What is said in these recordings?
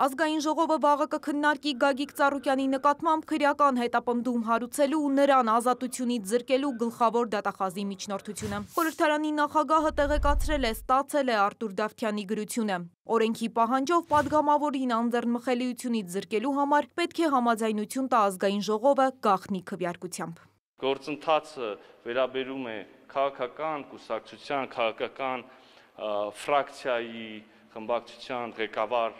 Ազգային ժողովը վաղը կքննարկի Գագիկ Ծառուկյանի նկատմամբ քրեական հետապնդում հարուցելու ու նրան ազատությունից զրկելու գլխավոր դատախազի միջնորդությունը։ Խորհրդարանի նախագահը տեղեկացրել է, ստացել է Արտուր Դավթյանի գրությունը։ Օրենքի պահանջով падգամավորին անձեռնմխելիությունից զրկելու համար պետք է համաձայնություն տա ազգային ժողովը գախնի քվյարկությամբ։ Գործընթացը վերաբերում է քաղաքական կուսակցության, քաղաքական ֆրակցիայի խմբակցության ղեկավար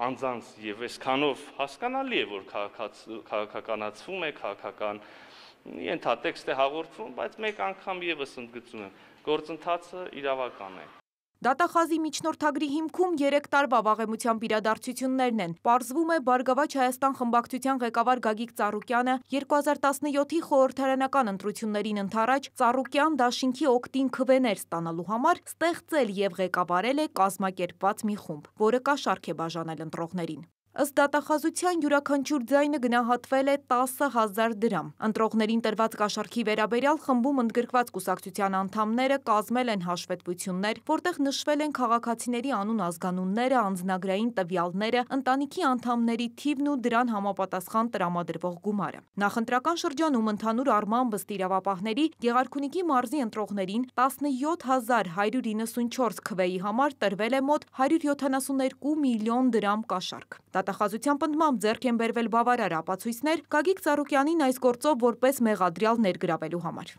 անձանց եւ այսքանով հասկանալի է որ քաղաքականացվում է քաղաքական ենթատեքստ է հաղորդվում բայց մեկ անգամ եւս ընդգծում եմ գործընթացը իրավական է Դատախազի միջնորդագրի հիմքում երեկ տարվա վաղեմությամբ իրադարձություններն են։ Պարզվում է Բարգավաճ Հայաստան խմբակցության ղեկավար Գագիկ Ծառուկյանը 2017-ի խորհրդարանական ընտրություններին ընդառաջ Ծառուկյան դաշինքի օկտին քվեներ ստանալու համար ստեղծել եւ ղեկավարել է կազմակերպված մի խումբ, որը կաշառք է բաժանել ընտրողներին։ Ըստ դատախազության յուրաքանչյուր ձայնը գնահատվել է 10000 դրամ։ Ընտրողներին տրված կաշառքի վերաբերյալ խմբում ընդգրկված կուսակցության անդամները կազմել են հաշվետվություններ, որտեղ նշվել են քաղաքացիների անուն ազգանունները, անձնագրային տվյալները, ընտանիքի անդամների թիվն ու դրան համապատասխան տրամադրվող գումարը։ Նախընտրական շրջանում ընդհանուր առմամբ ըստ իրավապահների Գեղարքունիքի մարզի ընտրողներին 17194 քվեի համար տրվել է մոտ 172 միլիոն դրամ կաշառք։ Հեղափոխության պնդմամբ ձեռք են բերվել բավարար ապացույցներ Գագիկ Ծառուկյանին այս գործով որպես մեղադրյալ ներգրավելու համար։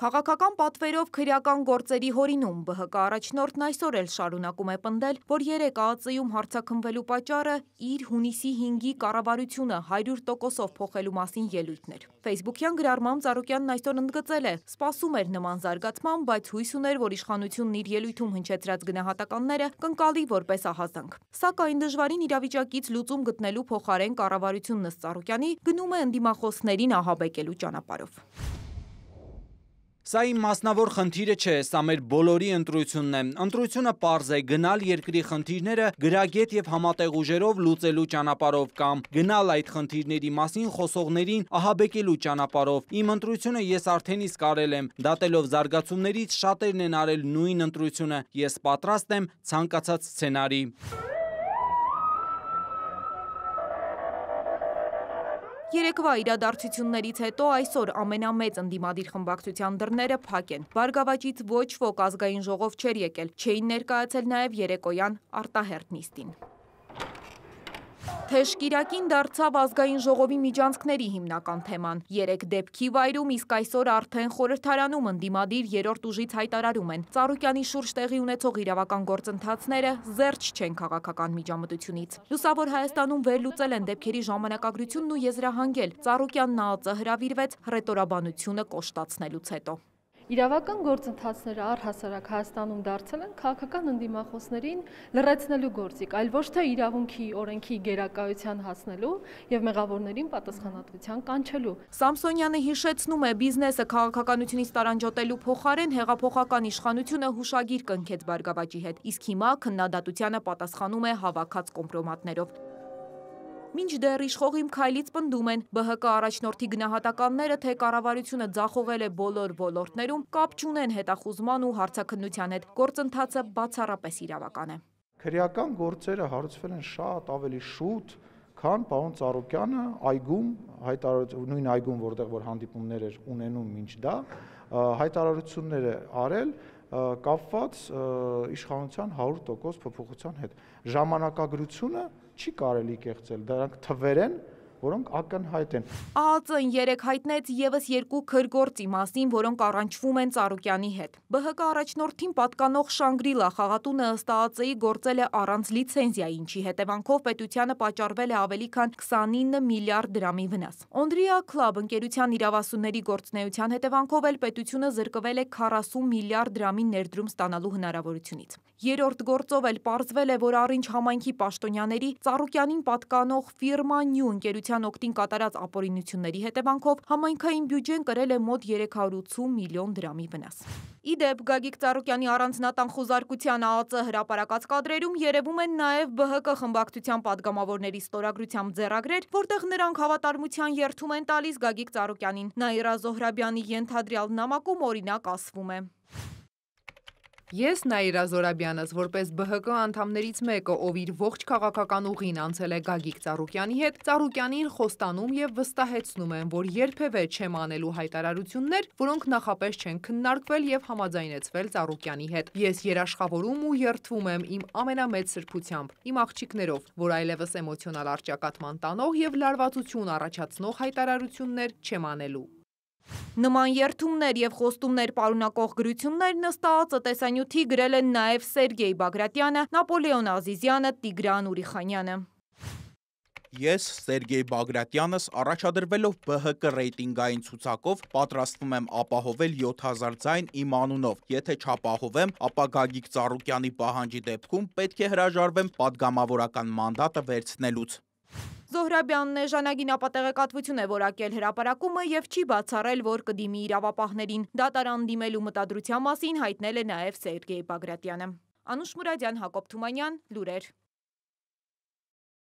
Քաղաքական պատվերով քրեական գործերի հորինում ԲՀԿ առաջնորդն այսօր էլ շարունակում է պնդել, որ 3 ԱԱԾ-ում հարցաքնվելու պատճառը իր հունիսի 5-ի կառավարությունը 100%-ով փոխելու մասին ելույթն էր։ Facebook-յան գրառմամբ Ծառուկյանն այսօր ընդգծել է. «Սպասում էր նման զարգացման, բայց հույս ուներ, որ իշխանությունն իր ելույթում հնչեցրած գնահատականները կընկալի որպես ահազանգ»։ Սակայն դժվարին իրավիճակից լուծում գտնելու փոխարեն կառավարությունն ըստ Ծառուկյանի գնում է ընդդիմախոսներին ահաբեկելու ճանապարհով։ Սա իմ մասնավոր խնդիրը չէ, սա մեր բոլորի ընտրությունն է։ Ընտրությունը պարզ է գնալ երկրի խնդիրները գրագետ և համատեղ ուժերով լուծելու ճանապարով կամ գնալ այդ խնդիրների մասին խոսողներին ահաբեկելու ճանապարով։ Իմ ընտրությունը ես արդեն իսկ արել եմ, դատելով զարգացումներից շատերն են արել նույն ընտրությունը։ Ես պատրաստ եմ ցանկացած սցենարի։ Երեկվա իրադարձություններից հետո այսօր ամենամեծ ընդիմադիր խմբակցության դռները փակ են։ Բարգավաճից ոչ ոք ազգային ժողով չեր եկել, չէին ներկայացել նաև երեկոյան արտահերտ նիստին։ Թեշկիրակին դարձավ ազգային ժողովի միջանցքների հիմնական թեման։ Երեք դեպքի վայրում, իսկ այսօր արդեն խորհրդարանում ընդիմադիր երորդ ուժից հայտարարում են։ Ծառուկյանի շուրջ տեղի ունեցող իրավական գործընթացները զերծ չեն քաղաքական միջամտությունից։ Լուսավոր Հայաստանում վերլուծել են դեպքերի ժամանակագրությունն ու եզրահանգել։ Ծառուկյանն ԱԱԾ հրավիրվեց հռետորաբանությունը կոշտացնելուց հետո։ Իրավական գործընթացները առհասարակ Հայաստանում դարձել են քաղաքական ընդդիմախոսներին լրացնելու գործիք, այլ ոչ թե իրավունքի օրենքի գերակայության հասնելու եւ մեղավորներին պատասխանատվության կանչելու։ Սամսոնյանը հիշեցնում է, բիզնեսը քաղաքականությունից տարանջատելու փոխարեն հեղափոխական իշխանությունը հուշագիր կնքեց բարգավաճի հետ, իսկ հիմա քննադատությանը պատասխանում է հավաքած կոմպրոմատներով։ Մինչ դեռ իշխող իմ քայլից պնդում են, ԲՀԿ առաջնորդի գնահատականները, թե կառավարությունը ձախողել է բոլոր ոլորտներում, կապ չունեն հետախուզման ու հարցաքննության հետ։ Գործընթացը բացառապես իրավական է։ Քրեական գործերը հարուցվել են շատ ավելի շուտ, քան պարոն Ծառուկյանը այգում հայտարարություն նույն այգում, որտեղ որ հանդիպումներ էր ունենում ոչ դա, հայտարարությունները արել, կապված իշխանության 100% փոփոխության հետ։ Ժամանակագրությունը չի կարելի կեղծել, դրանք թվեր են, որոնք ակնհայտ են։ ԱԱԾ-ն երեկ հայտնեց եւս երկու քրգործի մասին, որոնք առանջվում են Ծառուկյանի հետ։ ԲՀԿ առաջնորդին պատկանող Շանգրիլա խաղատունը ըստ ԱԱԾ-ի գործել է առանց լիցենզիայի, ինչի հետևանքով պետությանը պատճառվել է ավելի քան 29 միլիարդ դրամի վնաս։ Ondria Club ընկերության իրավասունների գործնեության հետևանքով էլ պետությունը զրկվել է 40 միլիարդ դրամի ներդրում ստանալու հնարավորությունից։ Երորդ գործով էլ պարզվել է, որ առինչ համայնքի պաշտոնյաների Ծառուկյանին պատկանող ֆիրմա Նյու ընկերության Հանրապետության օգտին կատարած ապօրինությունների հետևանքով համայնքային բյուջեն կրել է մոտ 380 միլիոն դրամի վնաս։ Ի դեպ, Գագիկ Ծառուկյանի առանձնատան խուզարկության ԱԱԾ հրապարակած կադրերում երևում են նաև ԲՀԿ խմբակցության падգամավորների ստորագրությամբ ձեռագրեր, որտեղ նրանք հավատարմության երդում են տալիս Գագիկ Ծառուկյանին։ Նաիրա Զոհրաբյանի ենթադրյալ նամակում օրինակ ասվում է. Ես Նաիրա Զորաբյանս, որպես ԲՀԿ անդամներից մեկը, ով իր ողջ քաղաքական ուղին անցել է Գագիկ Ծառուկյանի հետ, Ծառուկյանին խոստանում եւ վստահեցնում են, որ երբևէ չեմ անելու հայտարարություններ, որոնք նախապես չեն քննարկվել եւ համաձայնեցվել Ծառուկյանի հետ։ Ես երաշխավորում ու երթվում եմ իմ ամենամեծ սրբությամբ, իմ աղջիկներով, որ այլևս էմոցիոնալ արճակատման տանող եւ լարվածություն առաջացնող հայտարարություններ չեմ անելու։ Նման երդումներ և խոստումներ պարունակող գրություններ նստահացը տեսանյութի գրել են նաև Սերգեյ Բագրատյանը, Նապոլեոն Ազիզյանը, Տիգրան Ուրիխանյանը։ Ես Սերգեյ Բագրատյանս առաջադրվելով ԲՀԿ ռեյտինգային ցուցակով պատրաստվում եմ ապահովել 7000 ձայն իմ անունով։ Եթե չապահովեմ, ապա Գագիկ Ծառուկյանի պահանջի դեպքում պետք է հրաժարվեմ падգամավորական մանդատը վերցնելուց։ Զոհրաբյանն է ժանագին ապատեղեկատվություն է որակել հրապարակումը և չի բացարել, որ կդիմի իրավապահներին։ Դատարան դիմելու մտադրության մասին հայտնել է նաև Սերգեյ Բագրատյանը։ Անուշ Մուրադյան, Հակոբ Թումանյան, լուրեր։